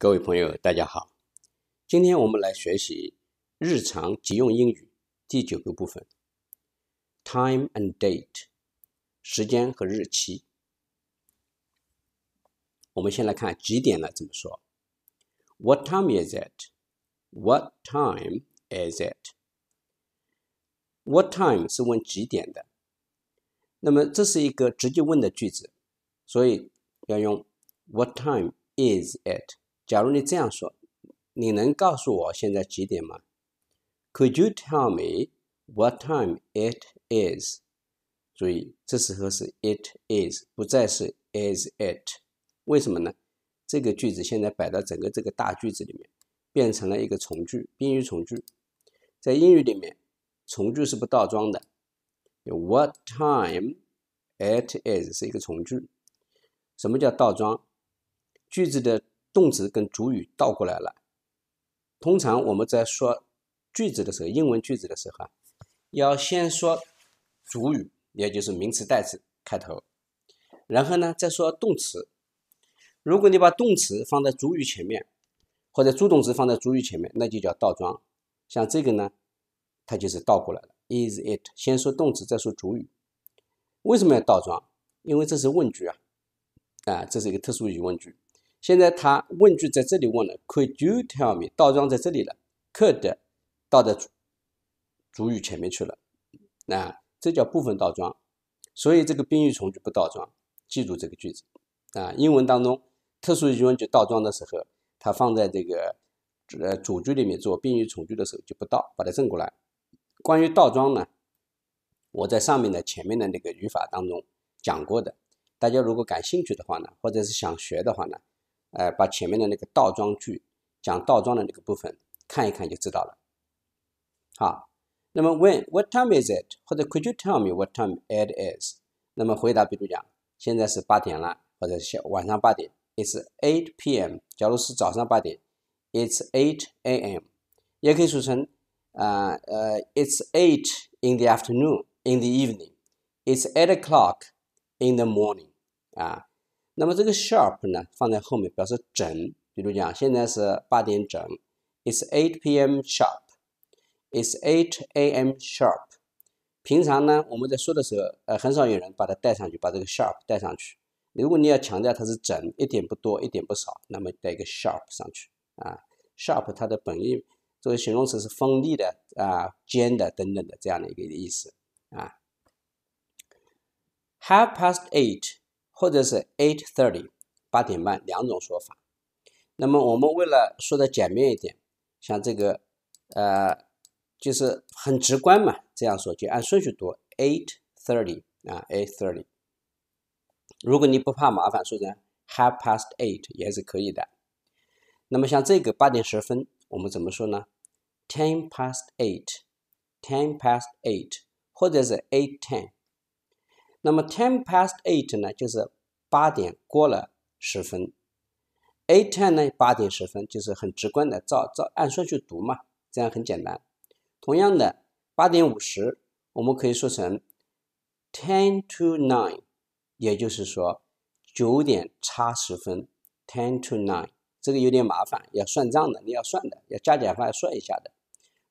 各位朋友，大家好。今天我们来学习日常急用英语第九个部分：time and date（ 时间和日期）。我们先来看几点了怎么说。What time is it？What time is it？What time 是问几点的，那么这是一个直接问的句子，所以要用 What time is it？假如你这样说，你能告诉我现在几点吗？Could you tell me what time it is？注意，这时候是 it is，不再是 is it。为什么呢？这个句子现在摆到整个这个大句子里面，变成了一个从句，宾语从句。在英语里面，从句是不倒装的。What time it is 是一个从句。什么叫倒装？句子的动词跟主语倒过来了。通常我们在说句子的时候，英文句子的时候要先说主语，也就是名词代词开头，然后呢再说动词。如果你把动词放在主语前面，或者助动词放在主语前面，那就叫倒装。像这个呢，它就是倒过来了。Is it？先说动词，再说主语。为什么要倒装？因为这是问句啊，啊，这是一个特殊疑问句。现在他问句在这里问了，could you tell me？倒装在这里了，could 倒在主语前面去了，那这叫部分倒装。所以这个宾语从句不倒装，记住这个句子啊。英文当中特殊疑问句倒装的时候，它放在这个主句里面做宾语从句的时候就不倒，把它正过来。关于倒装呢，我在上面的前面的那个语法当中讲过的，大家如果感兴趣的话呢，或者是想学的话呢。呃，把前面的那个倒装句，讲倒装的那个部分看一看就知道了。好，那么 When what time is it？或者 Could you tell me what time it is？那么回答，比如讲，现在是八点了，或者是晚上八点。It's eight p.m.，假如是早上八点，It's eight a.m.，也可以说成，啊呃，It's eight in the afternoon，in the evening，It's eight o'clock in the morning，啊。那么这个 sharp 呢，放在后面表示整，比如讲现在是八点整，It's eight p.m. sharp, It's eight a.m. sharp. 平常呢，我们在说的时候，呃，很少有人把它带上去，把这个 sharp 带上去。如果你要强调它是整，一点不多，一点不少，那么带一个 sharp 上去啊。sharp 它的本意作为形容词是锋利的啊，尖的等等的这样的一个意思啊。Half past eight. 或者是 eight thirty，八点半两种说法。那么我们为了说的简便一点，像这个，呃，就是很直观嘛，这样说就按顺序读 eight thirty 啊 eight thirty。如果你不怕麻烦，说成 half past eight 也是可以的。那么像这个八点十分，我们怎么说呢？ten past eight，ten past eight，或者是 eight ten。那么 ten past eight 呢，就是八点过了十分。eight ten 呢，八点十分就是很直观的，照照按顺序读嘛，这样很简单。同样的，八点五十，我们可以说成 ten to nine，也就是说九点差十分。ten to nine 这个有点麻烦，要算账的，你要算的，要加减法要算一下的。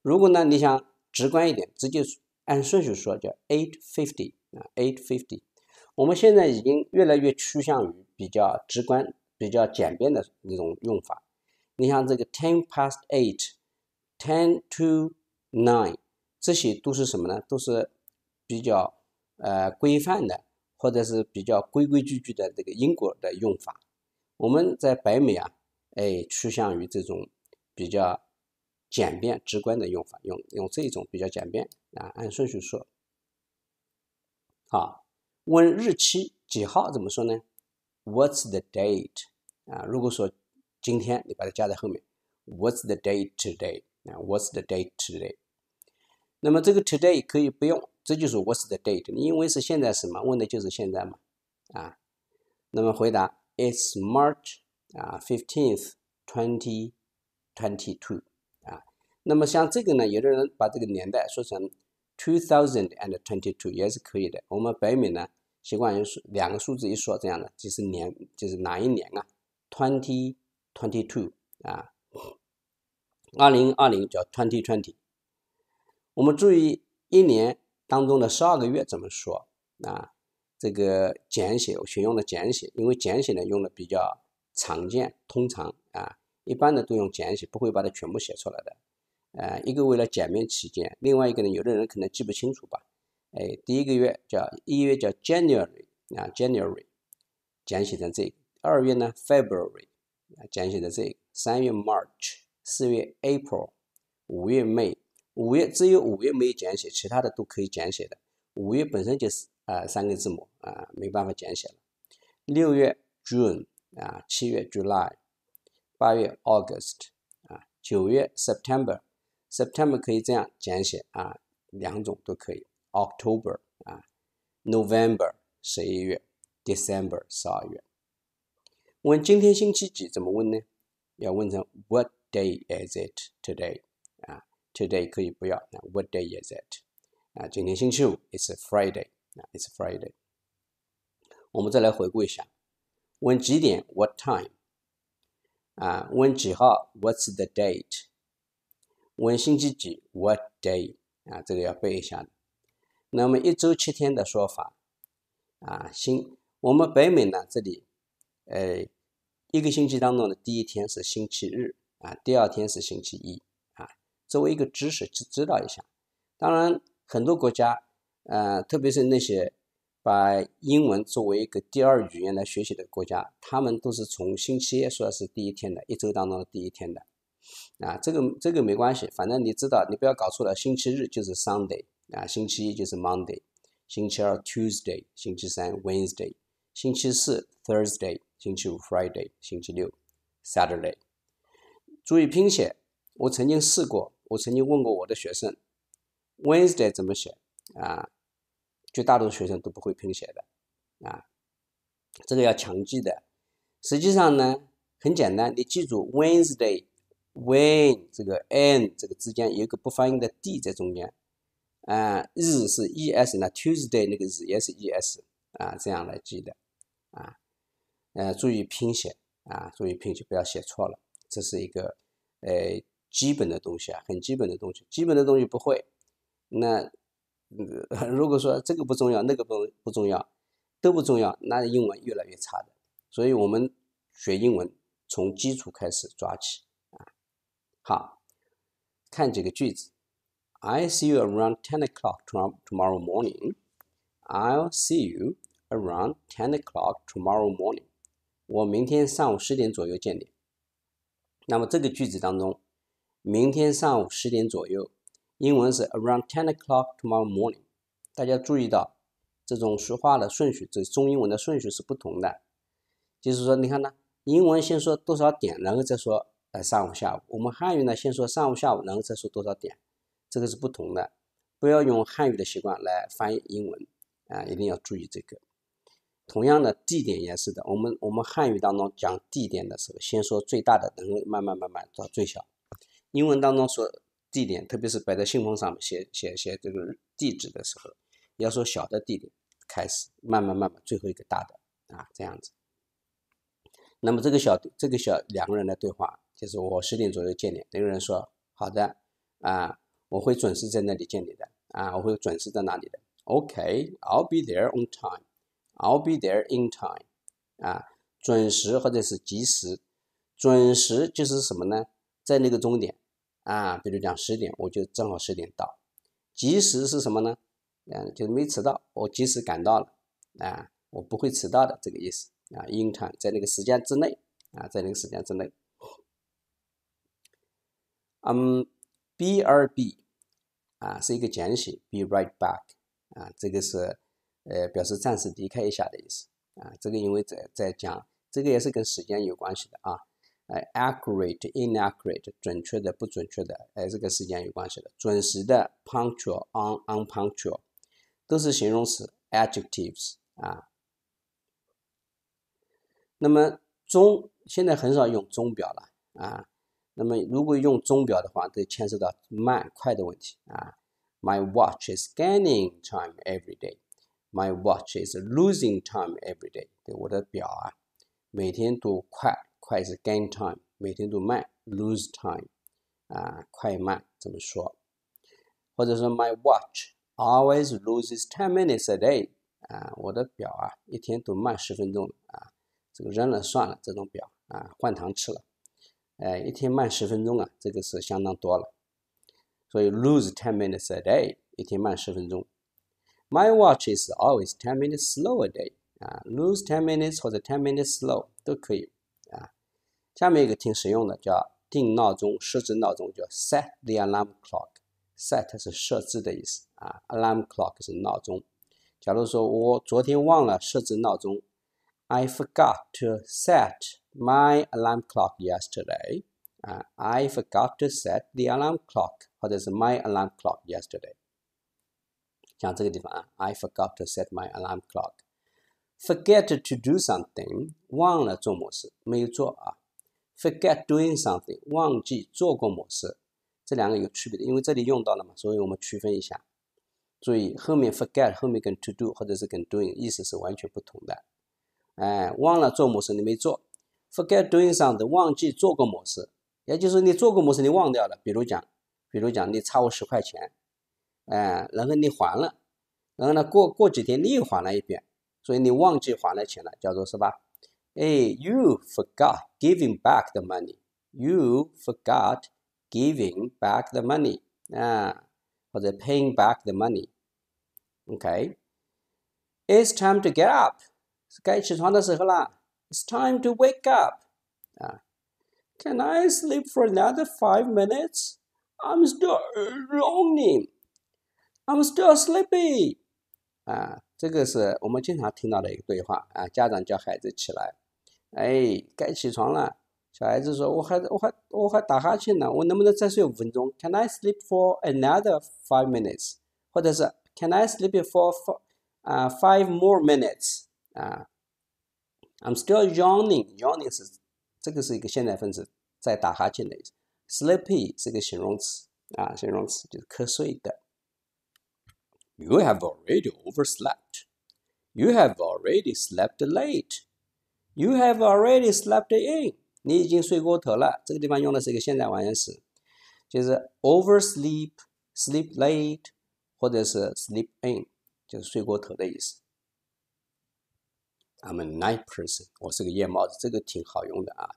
如果呢你想直观一点，直接。按顺序说叫 eight fifty 啊，eight fifty。我们现在已经越来越趋向于比较直观、比较简便的那种用法。你像这个 ten past eight，ten to nine，这些都是什么呢？都是比较呃规范的，或者是比较规规矩矩的这个英国的用法。我们在北美啊，哎，趋向于这种比较简便、直观的用法，用用这种比较简便。啊，按顺序说。好，问日期几号怎么说呢？What's the date？啊，如果说今天，你把它加在后面，What's the date today？啊，What's the date today？那么这个 today 可以不用，这就是 What's the date？因为是现在什么？问的就是现在嘛。啊，那么回答 It's March 啊，fifteenth，twenty，twenty-two。那么像这个呢，有的人把这个年代说成 two thousand and twenty two 也是可以的。我们北美呢习惯于数两个数字一说这样的，就是年就是哪一年啊？twenty twenty two 啊，二零二零叫 twenty twenty。我们注意一年当中的十二个月怎么说啊？这个简写我选用了简写，因为简写呢用的比较常见，通常啊一般的都用简写，不会把它全部写出来的。呃，一个为了简免起见，另外一个呢，有的人可能记不清楚吧。哎，第一个月叫一月叫 January 啊，January 简写成这。二月呢 February 啊，简写成这。三月 March，四月 April，五月 May，五月只有五月没有简写，其他的都可以简写的。五月本身就是啊三个字母啊，没办法简写了。六月 June 啊，七月 July，八月 August 啊，九月 September。September 可以这样简写啊，两种都可以。October 啊，November 十一月，December 十二月。问今天星期几怎么问呢？要问成 What day is it today？啊，today 可以不要。那 What day is it？啊，今天星期五，It's Friday。啊，It's Friday。我们再来回顾一下，问几点？What time？啊，问几号？What's the date？问星期几，What day？啊，这个要背一下那么一周七天的说法，啊，星。我们北美呢，这里，呃，一个星期当中的第一天是星期日，啊，第二天是星期一，啊，作为一个知识去知道一下。当然，很多国家，呃，特别是那些把英文作为一个第二语言来学习的国家，他们都是从星期一说是第一天的，一周当中的第一天的。啊，这个这个没关系，反正你知道，你不要搞错了。星期日就是 Sunday 啊，星期一就是 Monday，星期二 Tuesday，星期三 Wednesday，星期四 Thursday，星期五 Friday，星期六 Saturday。注意拼写。我曾经试过，我曾经问过我的学生，Wednesday 怎么写啊？绝大多数学生都不会拼写的啊，这个要强记的。实际上呢，很简单，你记住 Wednesday。when 这个 a n 这个之间有个不发音的 d 在中间，啊，日是 e s 那 tuesday 那个日也是 e s 啊，这样来记的啊，呃，注意拼写啊，注意拼写不要写错了。这是一个呃基本的东西啊，很基本的东西，基本的东西不会，那呃、如果说这个不重要，那个不不重要，都不重要，那英文越来越差的。所以我们学英文从基础开始抓起。好，看几个句子。I see you around ten o'clock tomorrow morning. I'll see you around ten o'clock tomorrow morning. 我明天上午十点左右见你。那么这个句子当中，明天上午十点左右，英文是 around ten o'clock tomorrow morning。大家注意到这种说话的顺序，这中英文的顺序是不同的。就是说，你看呢，英文先说多少点，然后再说。呃，上午、下午，我们汉语呢，先说上午、下午，然后再说多少点，这个是不同的。不要用汉语的习惯来翻译英文，啊，一定要注意这个。同样的地点也是的，我们我们汉语当中讲地点的时候，先说最大的，然后慢慢慢慢到最小。英文当中说地点，特别是摆在信封上面写写写这个地址的时候，要说小的地点开始，慢慢慢慢，最后一个大的，啊，这样子。那么这个小这个小两个人的对话。就是我十点左右见你，那个人说好的啊，我会准时在那里见你的啊，我会准时在那里的。OK，I'll be there on time，I'll be there in time。啊，准时或者是及时，准时就是什么呢？在那个终点啊，比如讲十点，我就正好十点到。及时是什么呢？嗯，就是没迟到，我及时赶到了啊，我不会迟到的这个意思啊。i n time 在那个时间之内啊，在那个时间之内。嗯 b r b 啊，是一个简写，be right back 啊，这个是呃表示暂时离开一下的意思啊。这个因为在在讲这个也是跟时间有关系的啊。哎，accurate, inaccurate，准确的不准确的，哎，这个时间有关系的，准时的 punctual, o n u n p u n c t u a l 都是形容词 adjectives 啊。那么钟现在很少用钟表了啊。那么，如果用钟表的话，这牵涉到慢快的问题啊。My watch is gaining time every day. My watch is losing time every day. 对，我的表啊，每天都快，快是 gain time；每天都慢，lose time。啊，快慢怎么说？或者说，my watch always loses ten minutes a day。啊，我的表啊，一天都慢十分钟啊，这个扔了算了，这种表啊，换糖吃了。哎，一天慢十分钟啊，这个是相当多了。所以 lose ten minutes a day，一天慢十分钟。My watch is always ten minutes slower day。啊，lose ten minutes 或者 ten minutes slow 都可以。啊，下面一个挺实用的，叫定闹钟，设置闹钟，叫 set the alarm clock。Set 是设置的意思啊，alarm clock 是闹钟。假如说我昨天忘了设置闹钟，I forgot to set。my alarm clock yesterday. Uh, I forgot to set the alarm clock，或者是 my alarm clock yesterday。像这个地方啊，I forgot to set my alarm clock. Forget to do something，忘了做某事，没有做啊。Forget doing something，忘记做过某事，这两个有区别的，因为这里用到了嘛，所以我们区分一下。注意后面 forget 后面跟 to do 或者是跟 doing 意思是完全不同的。哎，忘了做某事，你没做。forget doing something 忘记做过某事，也就是你做过某事，你忘掉了。比如讲，比如讲，你差我十块钱，哎，然后你还了，然后呢，过过几天你又还了一遍，所以你忘记还了钱了，叫做是吧？哎，you forgot giving back the money，you forgot giving back the money 啊，或者 paying back the money。OK，it's time to get up，该起床的时候了。It's time to wake up. Uh, can I sleep for another five minutes? I'm still yawning. I'm still sleepy. 啊，这个是我们经常听到的一个对话啊。家长叫孩子起来，哎，该起床了。小孩子说：“我还我还我还打哈欠呢，我能不能再睡五分钟？”Can ah, I sleep for another five minutes？或者是 Can I sleep for 啊 five more minutes？啊，I'm still yawning. Yawning 是这个是一个现代分词，在打哈欠的意思。Sleepy 是个形容词啊，形容词就是瞌睡的。You have already overslept. You have already slept late. You have already slept in. 你已经睡过头了。这个地方用的是一个现代完成时，就是 oversleep, sleep late，或者是 sleep in，就是睡过头的意思。I'm a night person，我是个夜猫子，这个挺好用的啊。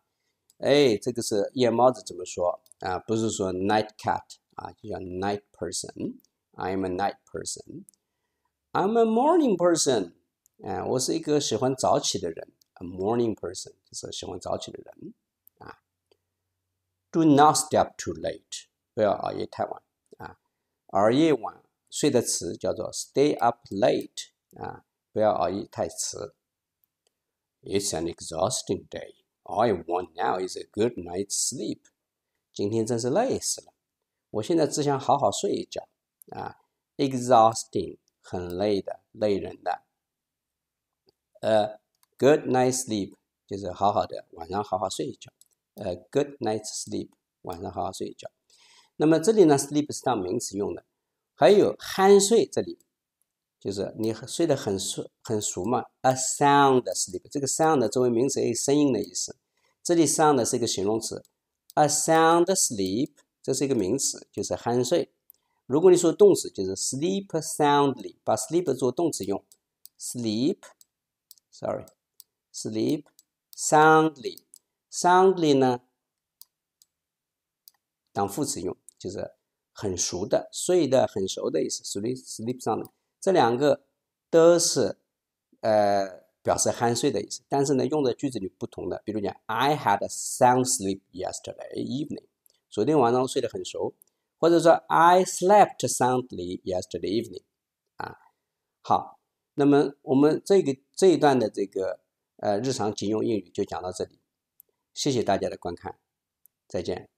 哎，这个是夜猫子怎么说啊？不是说 night cat 啊，就叫 night person。I'm a night person。I'm a morning person。嗯，我是一个喜欢早起的人，a morning person 就是喜欢早起的人啊。Do not s t e p too late，不要熬夜太晚啊。而夜晚睡的词叫做 stay up late 啊，不要熬夜太迟。It's an exhausting day. I want now is a good night's sleep. 今天真是累死了，我现在只想好好睡一觉。啊，exhausting 很累的，累人的。A g o o d night's sleep 就是好好的晚上好好睡一觉。A g o o d night's sleep 晚上好好睡一觉。那么这里呢，sleep 是当名词用的。还有酣睡这里。就是你睡得很熟很熟嘛，a sound sleep。这个 sound 作为名词，有声音的意思。这里 sound 是一个形容词，a sound sleep 这是一个名词，就是酣睡。如果你说动词，就是 sleep soundly，把 sleep 做动词用，sleep，sorry，sleep soundly，soundly 呢当副词用，就是很熟的，睡的很熟的意思，sleep sleep soundly。这两个都是，呃，表示酣睡的意思，但是呢，用在句子里不同的。比如讲，I had a sound sleep yesterday evening，昨天晚上睡得很熟，或者说，I slept soundly yesterday evening，啊，好，那么我们这个这一段的这个呃日常警用英语就讲到这里，谢谢大家的观看，再见。